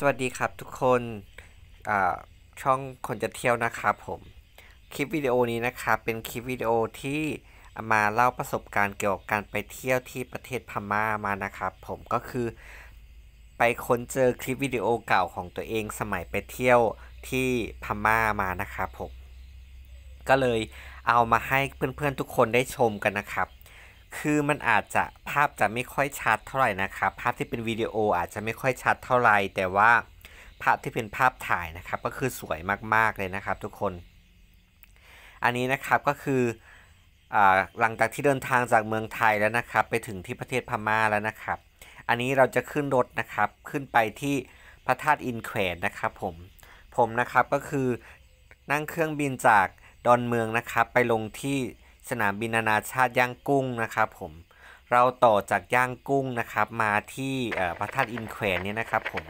สวัสดีครับทุกคนช่องคนจะเที่ยวนะครับผมคลิปวิดีโอนี้นะครับ เป็นคลิปวิดีโอที่ามาเล่าประสบการณ์เกี่ยวกับการไปเที่ยวที่ประเทศพม่ามานะครับ ผมก็คือ ไปค้นเจอคลิปวิดีโอเก่าของตัวเองสมัยไปเที่ยวที่พม่ามานะครับผม ก็เลยเอามาให้เพื่อนๆทุกคนได้ชมกันนะครับคือมันอาจจะภาพจะไม่ค่อยชัดเท่าไหร่นะครับ ภาพที่เป็นวิดีโออาจจะไม่ค่อยชัดเท่าไหร่ แต่ว่าภาพที่เป็นภาพถ่ายนะครับก็คือสวยมากๆเลยนะครับทุกคน อันนี้นะครับก็คือหลังจากที่เดินทางจากเมืองไทยแล้วนะครับ ไปถึงที่ประเทศพม่าแล้วนะครับ อันนี้เราจะขึ้นรถนะครับขึ้นไปที่พระธาตุอินแขวนนะครับผมผมนะครับก็คือนั่งเครื่องบินจากดอนเมืองนะครับ ไปลงที่สนามบินนานาชาติย่างกุ้งนะครับ ผมเราต่อจากย่างกุ้งนะครับมาที่พระธาตุอินแควนเนี่ยนะครับผม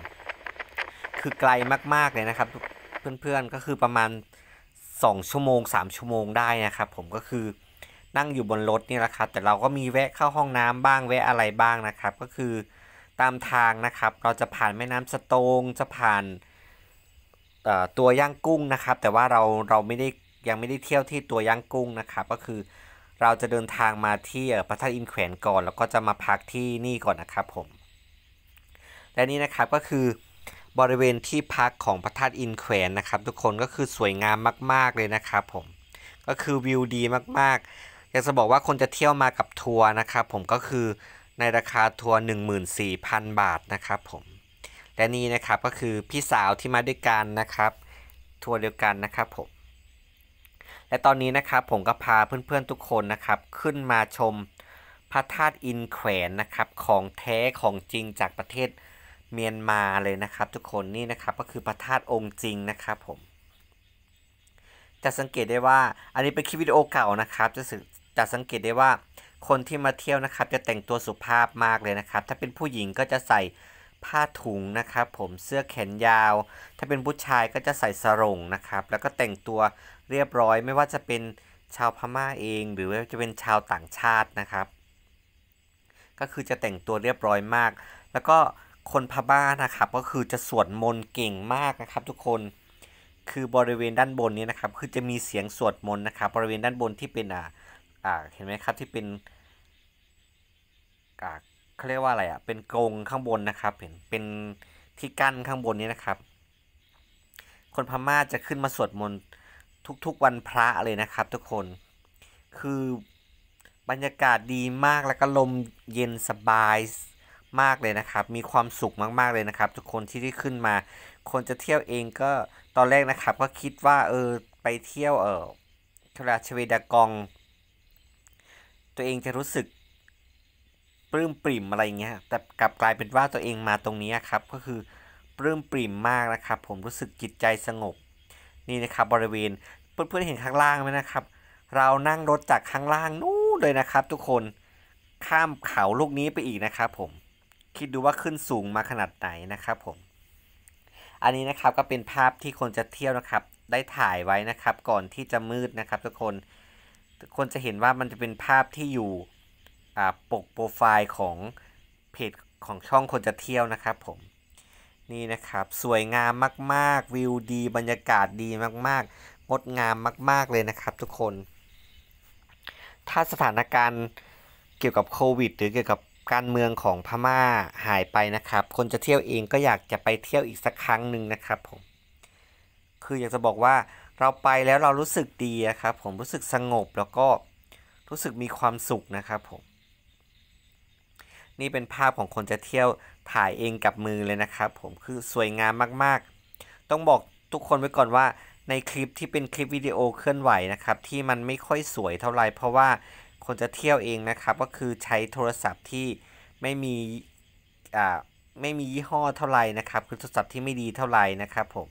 คือไกลมากๆเลยนะครับเพื่อนๆก็คือประมาณ 2 ชั่วโมง 3 ชั่วโมงได้นะครับ ผมก็คือนั่งอยู่บนรถนี่แหละครับ แต่เราก็มีแวะเข้าห้องน้ำบ้างแวะอะไรบ้างนะครับ ก็คือตามทางนะครับ เราจะผ่านแม่น้ำสตงจะผ่านตัวย่างกุ้งนะครับ แต่ว่าเราเราไม่ได้ยังไม่ได้เที่ยวที่ตัวย่างกุ้งนะครับ ก็คือเราจะเดินทางมาที่พระธาตุอินแขวนก่อน แล้วก็จะมาพักที่นี่ก่อนนะครับผม และนี่นะครับก็คือบริเวณที่พักของพระธาตุอินแขวนนะครับ ทุกคนก็คือสวยงามมาก ๆเลยนะครับผม ก็คือวิวดีมากๆ อยากจะบอกว่าคนจะเที่ยวมากับทัวร์นะครับผม ก็คือในราคาทัวร์14,000 บาทนะครับผม และนี่นะครับก็คือพี่สาวที่มาด้วยกันนะครับ ทัวร์เดียวกันนะครับผมและตอนนี้นะครับผมก็พาเพื่อน ๆ ทุกคนนะครับขึ้นมาชมพระธาตุอินแขวนนะครับของแท้ของจริงจากประเทศเมียนมาเลยนะครับ ทุกคนนี่นะครับก็คือพระธาตุองค์จริงนะครับผมจะสังเกตได้ว่าอันนี้เป็นคลิปวิดีโอเก่านะครับจะจะสังเกตได้ว่าคนที่มาเที่ยวนะครับจะแต่งตัวสุภาพมากเลยนะครับ ถ้าเป็นผู้หญิงก็จะใส่ผ้าถุงนะครับผมเสื้อแขนยาว ถ้าเป็นผู้ชายก็จะใส่สรงนะครับ แล้วก็แต่งตัวเรียบร้อยไม่ว่าจะเป็นชาวพม่าเองหรือว่าจะเป็นชาวต่างชาตินะครับ ก็คือจะแต่งตัวเรียบร้อยมาก แล้วก็คนพม่านะครับก็คือจะสวดมนต์เก่งมากนะครับทุกคนคือบริเวณด้านบนนี้นะครับคือจะมีเสียงสวดมนต์นะครับ บริเวณด้านบนที่เป็นอ่าเห็นไหมครับที่เป็นอ่าเขาเรียกว่าอะไรอะ่ะ เป็นกรงข้างบนนะครับเห็น เป็นที่กั้นข้างบนนี้นะครับ คนพม่าจะขึ้นมาสวดมนต์ทุก ๆวันพระเลยนะครับ ทุกคน คือบรรยากาศดีมากแล้วก็ลมเย็นสบายมากเลยนะครับ มีความสุขมากๆเลยนะครับ ทุกคนที่ได้ขึ้นมา คนจะเที่ยวเองก็ตอนแรกนะครับก็คิดว่าเออไปเที่ยวเออทราชเวดากองตัวเองจะรู้สึกลื้มปริ่มอะไรเงี้ย แต่กลับกลายเป็นว่าตัวเองมาตรงนี้ครับ ก็คือปลื้มปริ่มมากนะครับ ผมรู้สึกจิตใจสงบนี่นะครับบริเวณเพื่อนๆเห็นข้างล่างไหมนะครับ เรานั่งรถจากข้างล่างนู้นเลยนะครับ ทุกคนข้ามเขาลูกนี้ไปอีกนะครับ ผมคิดดูว่าขึ้นสูงมาขนาดไหนนะครับผมอันนี้นะครับก็เป็นภาพที่คนจะเที่ยวนะครับได้ถ่ายไว้นะครับ ก่อนที่จะมืดนะครับ ทุกคนคนจะเห็นว่ามันจะเป็นภาพที่อยู่ปกโปรไฟล์ของเพจของช่องคนจะเที่ยวนะครับผมนี่นะครับสวยงามมาก ๆวิวดี บรรยากาศดีมากๆงดงามมาก ๆเลยนะครับ ทุกคน ถ้าสถานการณ์เกี่ยวกับโควิด หรือเกี่ยวกับการเมืองของพม่าหายไปนะครับ คนจะเที่ยวเองก็อยากจะไปเที่ยวอีกสักครั้งหนึ่งนะครับผมคืออยากจะบอกว่าเราไปแล้วเรารู้สึกดีครับผมรู้สึกสงบแล้วก็รู้สึกมีความสุขนะครับผมนี่เป็นภาพของคนจะเที่ยวถ่ายเองกับมือเลยนะครับ ผม คือสวยงามมากๆ ต้องบอกทุกคนไว้ก่อนว่าในคลิปที่เป็นคลิปวิดีโอเคลื่อนไหวนะครับที่มันไม่ค่อยสวยเท่าไหร่เพราะว่าคนจะเที่ยวเองนะครับ ก็คือใช้โทรศัพท์ที่ไม่มีอ่าไม่มียี่ห้อเท่าไหร่นะครับ คือโทรศัพท์ที่ไม่ดีเท่าไหร่นะครับผม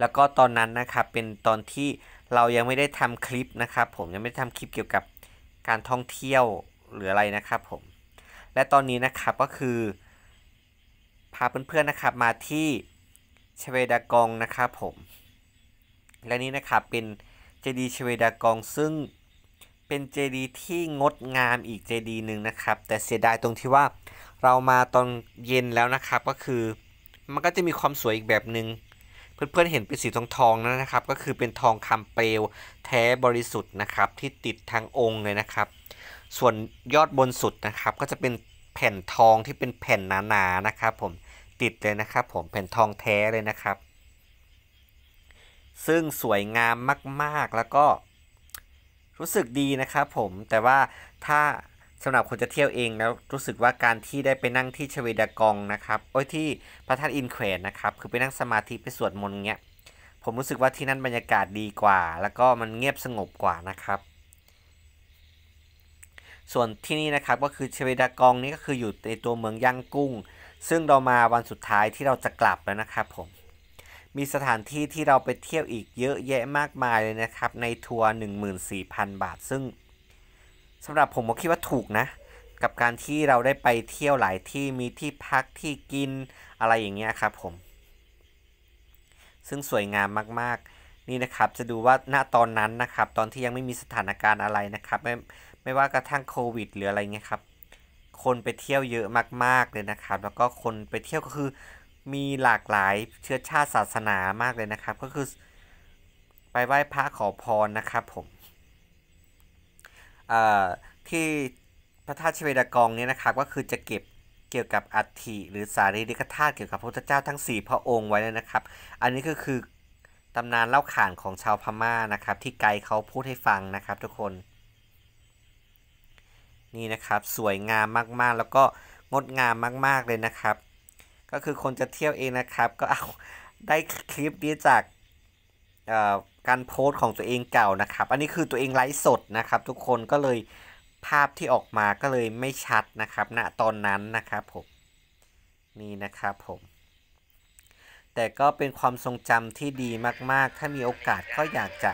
แล้วก็ตอนนั้นนะครับเป็นตอนที่เรายังไม่ได้ทำคลิปนะครับ ผมยังไม่ได้ทำคลิปเกี่ยวกับการท่องเที่ยวหรืออะไรนะครับผม และตอนนี้นะครับก็คือพาเพื่อนๆนะครับมาที่ชเวดากองนะครับผม และนี้นะครับเป็นเจดีชเวดากองซึ่งเป็นเจดีที่งดงามอีกเจดีหนึ่งนะครับ แต่เสียดายตรงที่ว่าเรามาตอนเย็นแล้วนะครับ ก็คือมันก็จะมีความสวยอีกแบบหนึง่งเพื่อนๆเห็นเป็นสีทองทองนะครับ ก็คือเป็นทองคำเปลวแท้บริสุทธิ์นะครับที่ติดทางองค์เลยนะครับส่วนยอดบนสุดนะครับ ก็จะเป็นแผ่นทองที่เป็นแผ่นหนาๆนะครับ ผมติดเลยนะครับผมแผ่นทองแท้เลยนะครับ ซึ่งสวยงามมากๆแล้วก็รู้สึกดีนะครับผมแต่ว่าถ้าสำหรับคนจะเที่ยวเองแล้วรู้สึกว่าการที่ได้ไปนั่งที่ชเวดากองนะครับโอ้ยที่พระธาตุอินแควนนะครับคือไปนั่งสมาธิไปสวดมนต์เงี้ยผมรู้สึกว่าที่นั่นบรรยากาศดีกว่า แล้วก็มันเงียบสงบกว่านะครับส่วนที่นี่นะครับก็คือเชเวดากองนี่ก็คืออยู่ในตัวเมืองย่างกุ้ง ซึ่งเรามาวันสุดท้ายที่เราจะกลับแล้วนะครับผมมีสถานที่ที่เราไปเที่ยวอีกเยอะแยะมากมายเลยนะครับ ในทัวร์14,000 บาท ซึ่งสำหรับผมผมคิดว่าถูกนะกับการที่เราได้ไปเที่ยวหลายที่มีที่พักที่กินอะไรอย่างเงี้ยครับผม ซึ่งสวยงามมากๆนี่นะครับจะดูว่าณตอนนั้นนะครับ ตอนที่ยังไม่มีสถานการณ์อะไรนะครับไมไม่ว่ากระทั่งโควิดหรืออะไรเงี้ยครับ คนไปเที่ยวเยอะมาก ๆเลยนะครับ แล้วก็คนไปเที่ยวก็คือมีหลากหลายเชื้อชาติศาสนามากเลยนะครับ ก็คือไปไหว้พระขอพรนะครับผมที่พระธาตุชเวดากองเนี่ยนะครับ ก็คือจะเก็บเกี่ยวกับอัฐิหรือสารีริกธาตุเกี่ยวกับพระพุทธเจ้าทั้ง 4 พระองค์ไว้เลยนะครับ อันนี้ก็คือ ตำนานเล่าขานของชาวพม่านะครับ ที่ไกด์เขาพูดให้ฟังนะครับ ทุกคนนี่นะครับสวยงามมากๆแล้วก็งดงามมากๆเลยนะครับ ก็คือคนจะเที่ยวเองนะครับ ก็เอาได้คลิปนี้จากการโพสต์ของตัวเองเก่านะครับอันนี้คือตัวเองไลฟ์สดนะครับทุกคนก็เลยภาพที่ออกมาก็เลยไม่ชัดนะครับณนะตอนนั้นนะครับผมนี่นะครับผมแต่ก็เป็นความทรงจำที่ดีมากๆ ถ้ามีโอกาสก็อยากจะ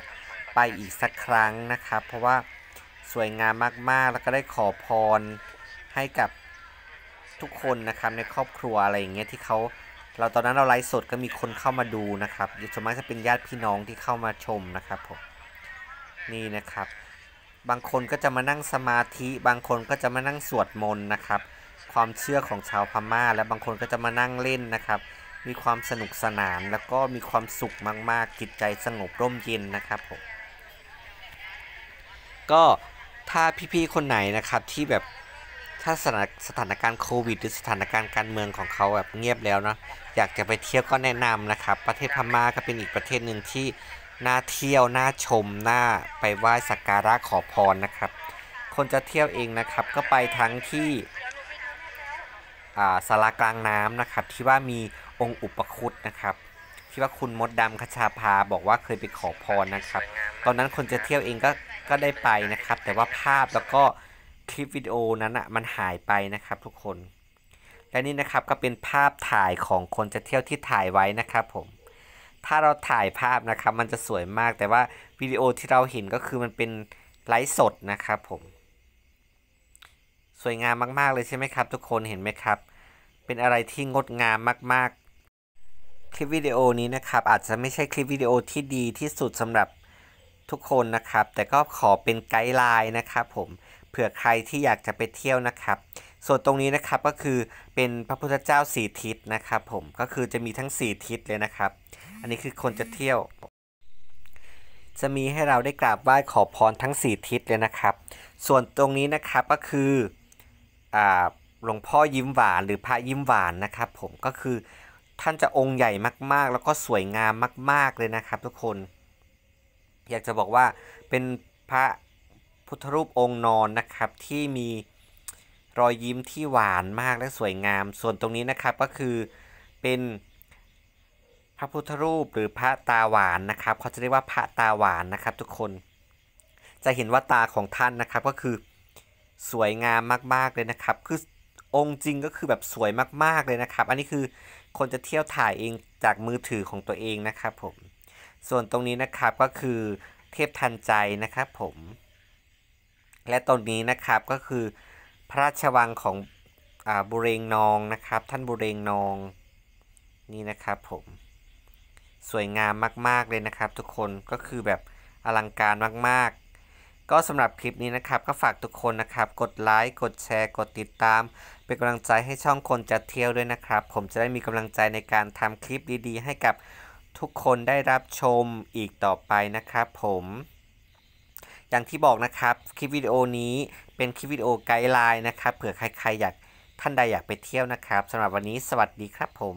ไปอีกสักครั้งนะครับเพราะว่าสวยงามมากๆ แล้วก็ได้ขอพรให้กับทุกคนนะครับในครอบครัวอะไรอย่างเงี้ยที่เขาเราตอนนั้นเราไลฟ์สดก็มีคนเข้ามาดูนะครับส่วนมากจะเป็นญาติพี่น้องที่เข้ามาชมนะครับผมนี่นะครับ บางคนก็จะมานั่งสมาธิ บางคนก็จะมานั่งสวดมนต์นะครับ ความเชื่อของชาวพม่า และบางคนก็จะมานั่งเล่นนะครับ มีความสนุกสนานแล้วก็มีความสุขมากๆจิตใจสงบร่มเย็นนะครับผมก็ถ้าพี่ๆ คนไหนนะครับที่แบบถ้าสถานสถานการณ์โควิด หรือสถานการณ์การเมืองของเขาแบบเงียบแล้วนะอยากจะไปเที่ยวก็แนะนำนะครับ ประเทศพม่าก็เป็นอีกประเทศหนึ่งที่น่าเที่ยวน่าชมน่าไปไหว้สักการะขอพรนะครับ คนจะเที่ยวเองนะครับ ก็ไปทั้งที่สารากลางน้ำนะครับ ที่ว่ามีองค์อุปคุตนะครับที่ว่าคุณมดดำคชาพาบอกว่าเคยไปขอพรนะครับ ตอนนั้นคนจะเที่ยวเองก็ก็ได้ไปนะครับ แต่ว่าภาพแล้วก็คลิปวิดีโอนั้นอ่ะมันหายไปนะครับทุกคน และนี่นะครับก็เป็นภาพถ่ายของคนจะเที่ยวที่ถ่ายไว้นะครับผมถ้าเราถ่ายภาพนะครับมันจะสวยมาก แต่ว่าวิดีโอที่เราเห็นก็คือมันเป็นไลฟ์สดนะครับผมสวยงามมากๆเลยใช่ไหมครับ ทุกคนเห็นไหมครับ เป็นอะไรที่งดงามมากๆคลิปวิดีโอนี้นะครับ อาจจะไม่ใช่คลิปวิดีโอที่ดีที่สุดสำหรับทุกคนนะครับ แต่ก็ขอเป็นไกด์ไลน์นะครับ ผมเผื่อใครที่อยากจะไปเที่ยวนะครับ ส่วนตรงนี้นะครับก็คือเป็นพระพุทธเจ้าสี่ทิศนะครับ ผมก็คือจะมีทั้งสี่ทิศเลยนะครับ อันนี้คือคนจะเที่ยว จะมีให้เราได้กราบไหว้ขอพรทั้งสี่ทิศเลยนะครับส่วนตรงนี้นะครับก็คือหลวงพ่อยิ้มหวานหรือพระยิ้มหวานนะครับ ผมก็คือท่านจะองค์ใหญ่มากๆ แล้วก็สวยงามมากๆ เลยนะครับ ทุกคน อยากจะบอกว่าเป็นพระพุทธรูปองค์นอนนะครับ ที่มีรอยยิ้มที่หวานมากและสวยงาม ส่วนตรงนี้นะครับ ก็คือเป็นพระพุทธรูปหรือพระตาหวานนะครับเขาจะเรียกว่าพระตาหวานนะครับ ทุกคนจะเห็นว่าตาของท่านนะครับก็คือสวยงามมาก ๆ เลยนะครับ คือองค์จริงก็คือแบบสวยมากๆ เลยนะครับ อันนี้คือคนจะเที่ยวถ่ายเองจากมือถือของตัวเองนะครับผม ส่วนตรงนี้นะครับก็คือเทพทันใจนะครับผม และตรงนี้นะครับก็คือ พระราชวังของอบุเรงนองนะครับท่านบุเรงนองนี่นะครับผมสวยงามมากๆเลยนะครับ ทุกคนก็คือแบบอลังการมากๆก็สำหรับคลิปนี้นะครับ ก็ฝากทุกคนนะครับ กดไลค์กดแชร์ กดติดตาม เป็นกำลังใจให้ช่องคนจัดเที่ยวด้วยนะครับ ผมจะได้มีกำลังใจในการทำคลิปดีๆ ให้กับทุกคนได้รับชมอีกต่อไปนะครับ ผม อย่างที่บอกนะครับคลิปวิดีโอนี้เป็นคลิปวิดีโอไกด์ไลน์นะครับ เผื่อใครๆอยากท่านใดอยากไปเที่ยวนะครับสำหรับวันนี้สวัสดีครับ ผม